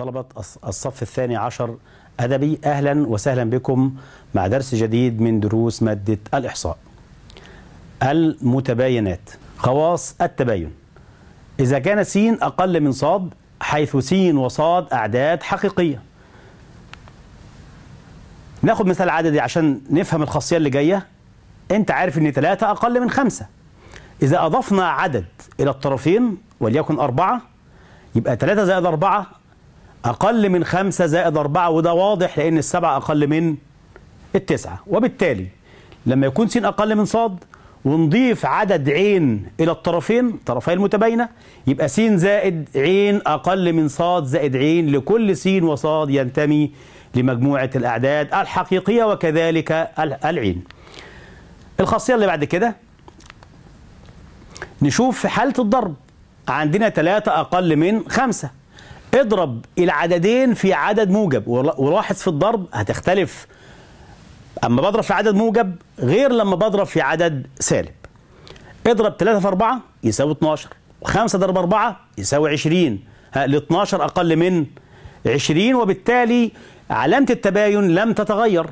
طلبة الصف الثاني عشر أدبي أهلا وسهلا بكم مع درس جديد من دروس مادة الإحصاء المتباينات خواص التباين إذا كان س أقل من صاد حيث س وصاد أعداد حقيقية ناخد مثال عددي عشان نفهم الخاصية اللي جاية أنت عارف إن ثلاثة أقل من خمسة إذا أضفنا عدد إلى الطرفين وليكن أربعة يبقى 3 زائد 4 أقل من خمسة زائد أربعة وده واضح لأن السبعة أقل من التسعة وبالتالي لما يكون س أقل من ص ونضيف عدد عين إلى الطرفين طرفي المتباينة يبقى س زائد عين أقل من ص زائد عين لكل س وص ينتمي لمجموعة الأعداد الحقيقية وكذلك العين الخاصية اللي بعد كده نشوف في حالة الضرب عندنا ثلاثة أقل من خمسة اضرب العددين في عدد موجب ولاحظ في الضرب هتختلف اما بضرب في عدد موجب غير لما بضرب في عدد سالب اضرب 3 في 4 يساوي 12 و5 ضرب 4 يساوي 20 ال 12 اقل من 20 وبالتالي علامة التباين لم تتغير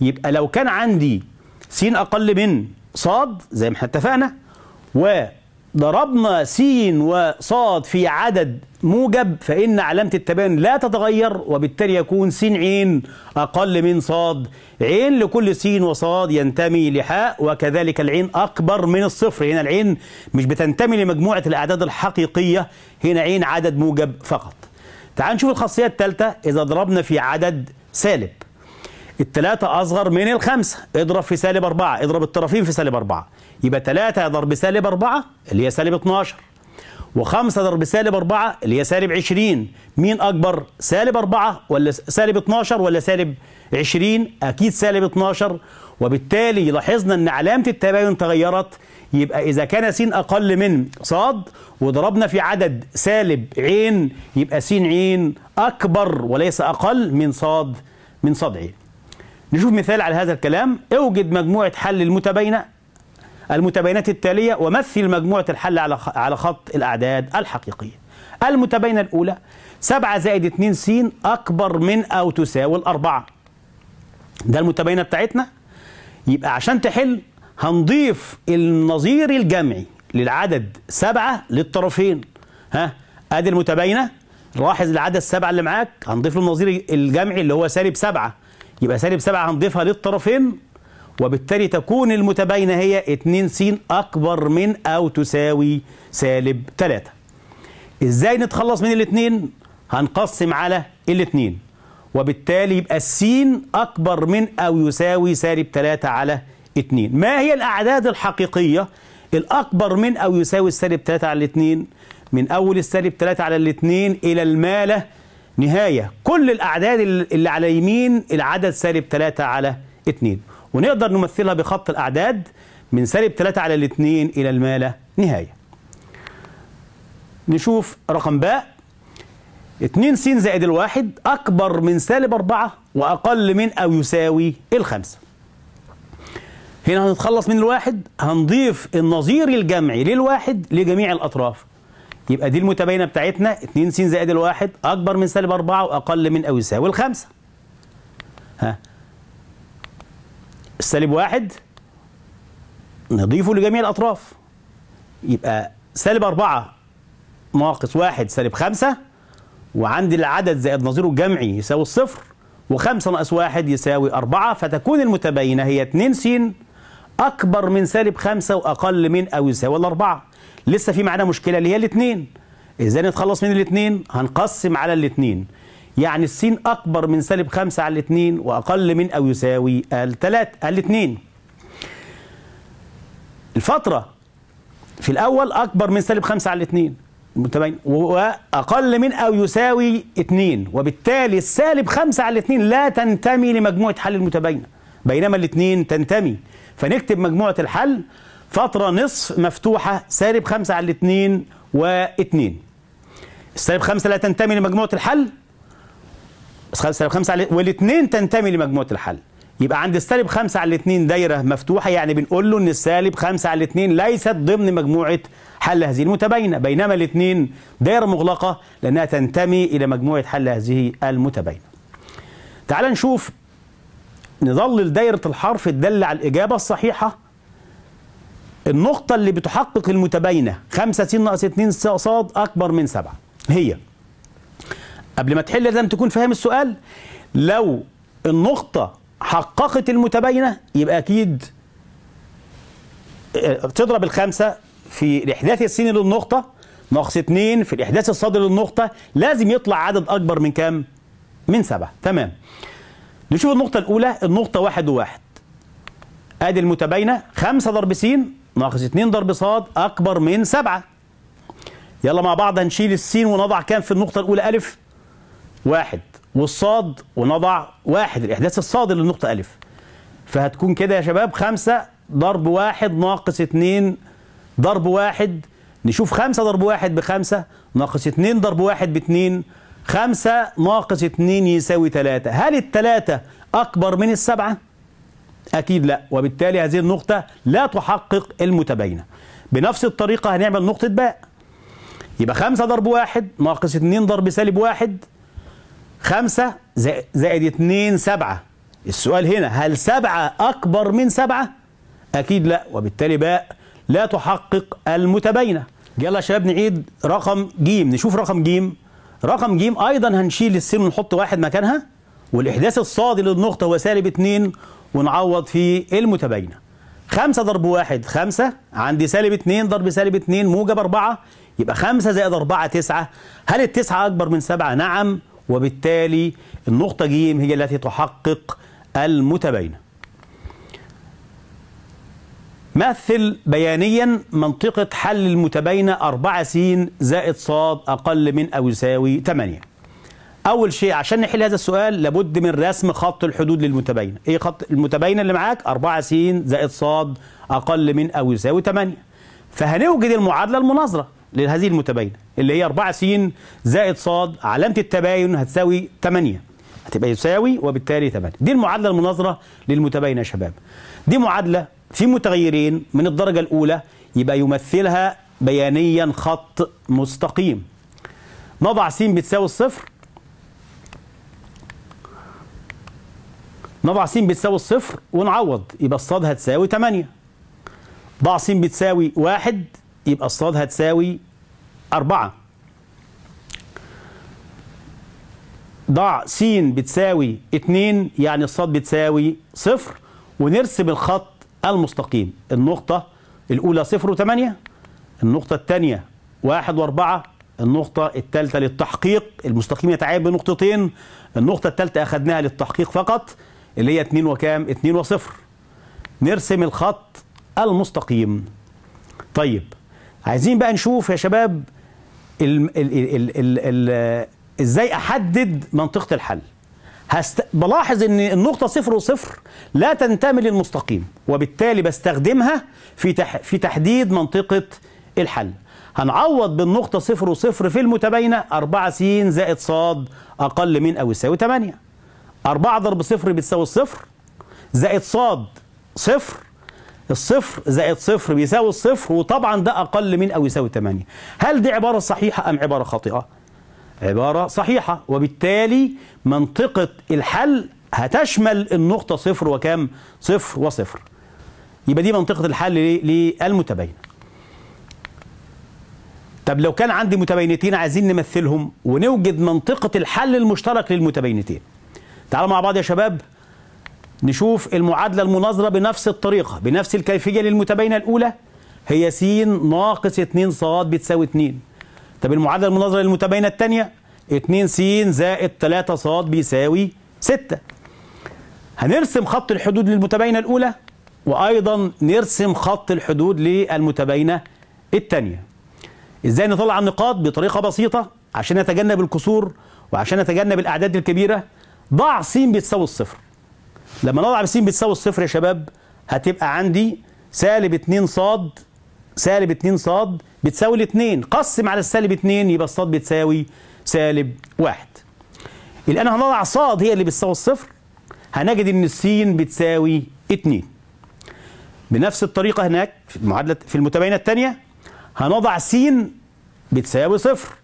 يبقى لو كان عندي س أقل من ص زي ما احنا اتفقنا و ضربنا سين وصاد في عدد موجب فإن علامة التباين لا تتغير وبالتالي يكون س عين أقل من صاد عين لكل س وصاد ينتمي لحاء وكذلك العين أكبر من الصفر هنا العين مش بتنتمي لمجموعة الأعداد الحقيقية هنا عين عدد موجب فقط تعال نشوف الخاصية الثالثة إذا ضربنا في عدد سالب الثلاثة أصغر من الخمسة اضرب في سالب أربعة اضرب الطرفين في سالب أربعة يبقى ثلاثة ضرب سالب أربعة اللي هي سالب 12 وخمسة ضرب سالب أربعة اللي هي سالب 20 مين أكبر سالب أربعة ولا سالب 12 ولا سالب 20 أكيد سالب 12 وبالتالي لاحظنا أن علامة التباين تغيرت يبقى إذا كان س أقل من ص وضربنا في عدد سالب عين يبقى س عين أكبر وليس أقل من ص من ص عين نشوف مثال على هذا الكلام اوجد مجموعة حل المتباينة المتباينات التالية ومثل مجموعة الحل على على خط الأعداد الحقيقية المتباينة الأولى 7 زائد 2 س أكبر من أو تساوي الأربعة ده المتباينة بتاعتنا يبقى عشان تحل هنضيف النظير الجمعي للعدد سبعة للطرفين ها ادي المتباينة لاحظ العدد 7 اللي معاك هنضيف له النظير الجمعي اللي هو سالب سبعة يبقى سالب 7 هنضيفها للطرفين وبالتالي تكون المتباينة هي 2 س أكبر من أو تساوي سالب 3 إزاي نتخلص من الاثنين؟ هنقسم على الاثنين وبالتالي يبقى السين أكبر من أو يساوي سالب 3 على 2 ما هي الأعداد الحقيقية الأكبر من أو يساوي السالب 3 على 2 من أول السالب 3 على الاثنين إلى المالة نهاية كل الأعداد اللي على يمين العدد سالب 3 على 2 ونقدر نمثلها بخط الأعداد من سالب 3 على 2 إلى ما لا نهاية نشوف رقم ب 2 س زائد الواحد أكبر من سالب 4 وأقل من أو يساوي الخمسة هنا هنتخلص من الواحد هنضيف النظير الجمعي للواحد لجميع الأطراف يبقى دي المتباينه بتاعتنا 2 س زائد الواحد اكبر من سالب 4 واقل من او يساوي الخمسه ها السالب واحد نضيفه لجميع الاطراف يبقى سالب 4 ناقص 1 سالب 5 وعندي العدد زائد نظيره الجمعي يساوي الصفر و5 ناقص 1 يساوي 4 فتكون المتباينة هي 2 س أكبر من سالب 5 وأقل من أو يساوي 4. لسه في معانا مشكله اللي هي الاثنين ازاي نتخلص من الاثنين هنقسم على الاثنين يعني السين اكبر من سالب 5 على الاثنين واقل من او يساوي الثلاث الاثنين الفتره في الاول اكبر من سالب 5 على الاثنين واقل من او يساوي 2 وبالتالي السالب 5 على 2 لا تنتمي لمجموعه حل المتباينه بينما الاثنين تنتمي فنكتب مجموعه الحل فترة نصف مفتوحة سالب خمسة على الاثنين واثنين السالب خمسة لا تنتمي لمجموعة الحل سالب خمسة على والاثنين تنتمي لمجموعة الحل يبقى عند السالب خمسة على الاثنين دايرة مفتوحة يعني بنقول له إن السالب خمسة على الاثنين ليست ضمن مجموعة حل هذه المتباينة بينما الاثنين دايرة مغلقة لأنها تنتمي إلى مجموعة حل هذه المتباينة تعال نشوف نظلل دايرة الحرف تدل على الإجابة الصحيحة النقطة اللي بتحقق المتباينة 5 س ناقص 2 ص أكبر من 7 هي قبل ما تحل لازم تكون فاهم السؤال لو النقطة حققت المتباينة يبقى أكيد آه، تضرب الخمسة في الإحداث السين للنقطة ناقص 2 في الإحداث الصادر للنقطة لازم يطلع عدد أكبر من كام؟ من 7 تمام نشوف النقطة الأولى النقطة واحد وواحد أدي المتباينة 5 ضرب س ناقص 2 ضرب ص اكبر من 7 يلا مع بعض هنشيل السين ونضع كام في النقطه الاولى الف واحد والصاد ونضع واحد الاحداث الصادر للنقطه الف فهتكون كده يا شباب 5 ضرب واحد ناقص 2 ضرب واحد نشوف 5 ضرب واحد بخمسة ناقص 2 ضرب واحد 2 5 ناقص 2 يساوي 3 هل الثلاثة أكبر من السبعة؟ أكيد لا وبالتالي هذه النقطة لا تحقق المتباينة بنفس الطريقة هنعمل نقطة باء يبقى خمسة ضرب واحد ناقص اتنين ضرب سالب واحد خمسة زائد اتنين سبعة السؤال هنا هل سبعة أكبر من سبعة؟ أكيد لا وبالتالي باء لا تحقق المتباينة يلا يا شباب نعيد رقم جيم نشوف رقم جيم رقم جيم أيضا هنشيل السين ونحط واحد مكانها والإحداث الصادي للنقطة هو سالب اتنين ونعوض في المتباينه 5 ضرب 1 5 عندي سالب 2 ضرب سالب 2 موجب 4 يبقى 5 زائد 4 9 هل التسعة أكبر من 7 نعم وبالتالي النقطة ج هي التي تحقق المتباينة مثل بيانيا منطقة حل المتباينة 4 س زائد ص أقل من أو يساوي 8 اول شيء عشان نحل هذا السؤال لابد من رسم خط الحدود للمتباينه ايه خط المتباينه اللي معاك 4 س زائد ص اقل من او يساوي 8 فهنوجد المعادله المناظره لهذه المتباينه اللي هي 4 س زائد ص علامه التباين هتساوي 8 هتبقى يساوي وبالتالي 8 دي المعادله المناظره للمتباينه يا شباب دي معادله في متغيرين من الدرجه الاولى يبقى يمثلها بيانيا خط مستقيم نضع س بتساوي الصفر نضع س بتساوي الصفر ونعوض يبقى الصاد هتساوي 8 ضع س بتساوي 1 يبقى الصاد هتساوي 4 ضع س بتساوي 2 يعني الصاد بتساوي صفر ونرسم الخط المستقيم النقطة الأولى صفر وثمانية النقطة الثانية واحد وأربعة النقطة الثالثة للتحقيق المستقيم يتعين بنقطتين النقطة الثالثة أخذناها للتحقيق فقط اللي هي 2 وكام 2 وصفر نرسم الخط المستقيم طيب عايزين بقى نشوف يا شباب ال ال ال ال ال ازاي احدد منطقه الحل هست... بلاحظ ان النقطه صفر وصفر لا تنتمي للمستقيم وبالتالي بستخدمها في تح... في تحديد منطقه الحل هنعوض بالنقطه صفر وصفر في المتباينه 4 س زائد ص اقل من او يساوي 8 4 ضرب صفر بتساوي الصفر زائد صاد صفر الصفر زائد صفر بيساوي الصفر وطبعا ده أقل من أو يساوي 8 هل دي عبارة صحيحة أم عبارة خاطئة؟ عبارة صحيحة وبالتالي منطقة الحل هتشمل النقطة صفر وكام؟ صفر وصفر يبقى دي منطقة الحل للمتباينة طب لو كان عندي متباينتين عايزين نمثلهم ونوجد منطقة الحل المشترك للمتباينتين تعالوا مع بعض يا شباب نشوف المعادلة المناظرة بنفس الطريقة بنفس الكيفية للمتباينة الأولى هي س ناقص 2 ص بتساوي 2 طب المعادلة المناظرة للمتباينة الثانية 2 س زائد 3 ص بيساوي 6 هنرسم خط الحدود للمتباينة الأولى وأيضا نرسم خط الحدود للمتباينة الثانية ازاي نطلع النقاط بطريقة بسيطة عشان نتجنب الكسور وعشان نتجنب الأعداد الكبيرة ضع س بتساوي الصفر لما نضع س بتساوي الصفر يا شباب هتبقى عندي سالب 2 ص سالب 2 ص بتساوي الاثنين قسم على السالب 2 يبقى الصاد بتساوي سالب 1 الآن هنضع ص هي اللي بتساوي الصفر هنجد إن س بتساوي 2 بنفس الطريقة هناك في المعادلة في المتباينة الثانية هنضع س بتساوي صفر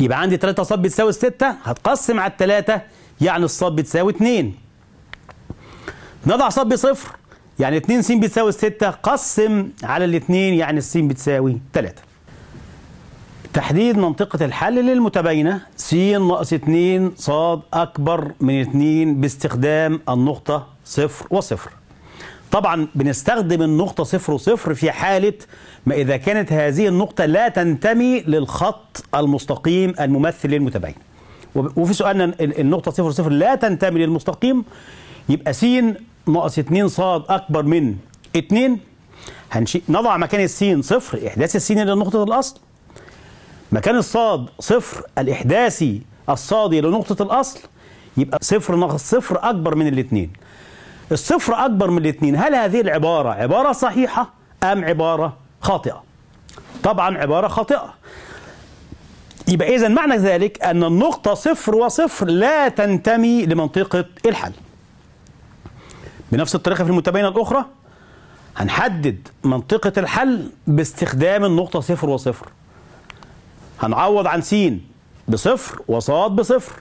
يبقى عندي 3 ص بتساوي 6 هتقسم على 3 يعني الصاب يعني بتساوي 2 نضع ص بصفر يعني 2 س بتساوي 6 قسم على الاثنين يعني الس بتساوي 3 تحديد منطقة الحل للمتباينة س ناقص 2 ص أكبر من 2 باستخدام النقطة صفر وصفر طبعا بنستخدم النقطة صفر وصفر في حالة ما إذا كانت هذه النقطة لا تنتمي للخط المستقيم الممثل للمتباين وفي سؤالنا النقطة صفر صفر لا تنتمي للمستقيم يبقى س ناقص 2 ص أكبر من 2 هنشي... نضع مكان السين صفر إحداث السين إلى نقطة الأصل مكان الصاد صفر الإحداثي الصادي لنقطة الأصل يبقى صفر ناقص صفر أكبر من الاثنين الصفر أكبر من الاثنين هل هذه العبارة عبارة صحيحة أم عبارة خاطئة طبعا عبارة خاطئة يبقى إذا معنى ذلك أن النقطة صفر وصفر لا تنتمي لمنطقة الحل بنفس الطريقة في المتباينة الأخرى هنحدد منطقة الحل باستخدام النقطة صفر وصفر هنعوض عن س بصفر وصاد بصفر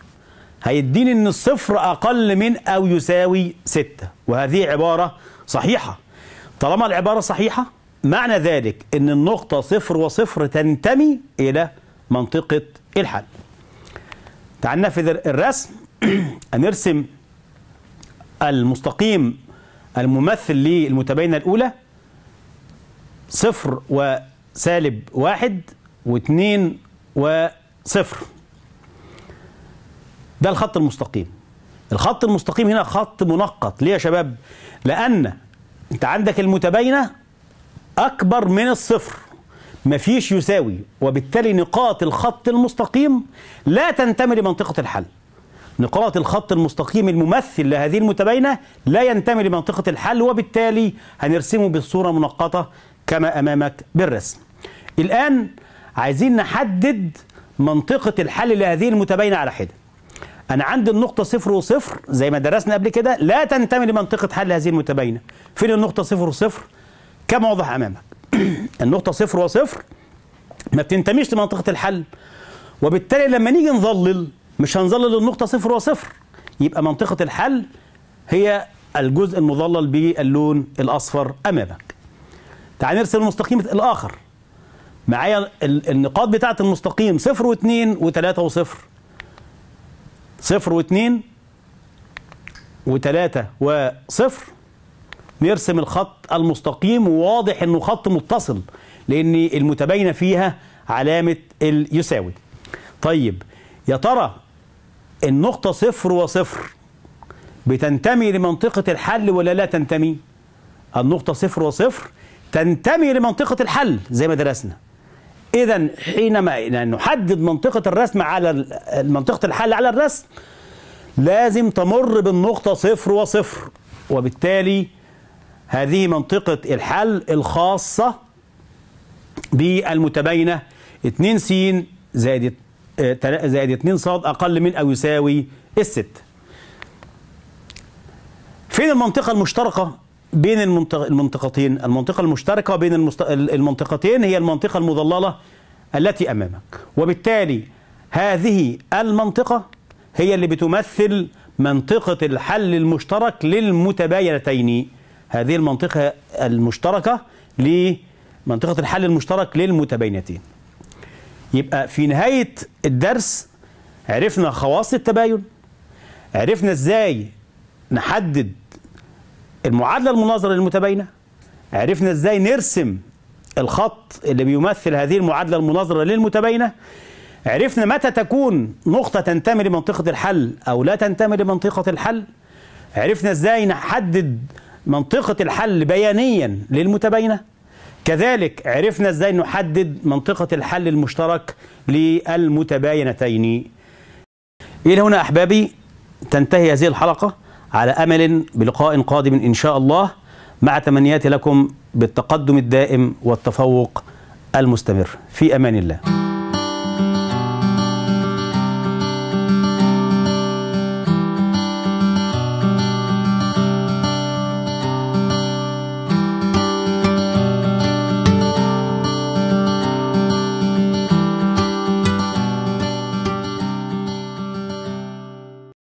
هيديني ان الصفر اقل من او يساوي 6 وهذه عباره صحيحه طالما العباره صحيحه معنى ذلك ان النقطه صفر وصفر تنتمي الى منطقه الحل تعال ننفذ الرسم هنرسم المستقيم الممثل للمتباينه الاولى صفر وسالب واحد واثنين وصفر ده الخط المستقيم الخط المستقيم هنا خط منقط ليه يا شباب لأن أنت عندك المتباينة أكبر من الصفر مفيش يساوي وبالتالي نقاط الخط المستقيم لا تنتمي لمنطقة الحل نقاط الخط المستقيم الممثل لهذه المتباينة لا ينتمي لمنطقة الحل وبالتالي هنرسمه بالصوره منقطة كما أمامك بالرسم الآن عايزين نحدد منطقة الحل لهذه المتباينة على حدة أنا عندي النقطة صفر وصفر زي ما درسنا قبل كده لا تنتمي لمنطقة حل هذه المتباينة فين النقطة صفر وصفر كما وضح أمامك النقطة صفر وصفر ما بتنتميش لمنطقة الحل وبالتالي لما نيجي نظلل مش هنظلل النقطة صفر وصفر يبقى منطقة الحل هي الجزء المظلل باللون الأصفر أمامك تعال نرسم المستقيم الآخر معايا النقاط بتاعة المستقيم صفر واثنين وثلاثة وصفر صفر واثنين وثلاثة وصفر نرسم الخط المستقيم وواضح انه خط متصل لان المتباينة فيها علامة اليساوي طيب يا ترى النقطة صفر وصفر بتنتمي لمنطقة الحل ولا لا تنتمي النقطة صفر وصفر تنتمي لمنطقة الحل زي ما درسنا اذا حينما نحدد منطقه الرسم على منطقه الحل على الرسم لازم تمر بالنقطه صفر وصفر وبالتالي هذه منطقه الحل الخاصه بالمتباينه 2 س زائد زائد 2 ص اقل من او يساوي الست فين المنطقه المشتركه بين المنطقتين المنطقة المشتركة بين المنطقتين هي المنطقة المضللة التي أمامك وبالتالي هذه المنطقة هي اللي بتمثل منطقة الحل المشترك للمتباينتين هذه المنطقة المشتركة لمنطقة الحل المشترك للمتباينتين يبقى في نهاية الدرس عرفنا خواص التباين عرفنا ازاي نحدد المعادلة المناظرة للمتباينة عرفنا ازاي نرسم الخط اللي بيمثل هذه المعادلة المناظرة للمتباينة عرفنا متى تكون نقطة تنتمي لمنطقة الحل أو لا تنتمي لمنطقة الحل عرفنا ازاي نحدد منطقة الحل بيانيا للمتباينة كذلك عرفنا ازاي نحدد منطقة الحل المشترك للمتباينتين إلى هنا أحبابي تنتهي هذه الحلقة على امل بلقاء قادم ان شاء الله مع تمنياتي لكم بالتقدم الدائم والتفوق المستمر في امان الله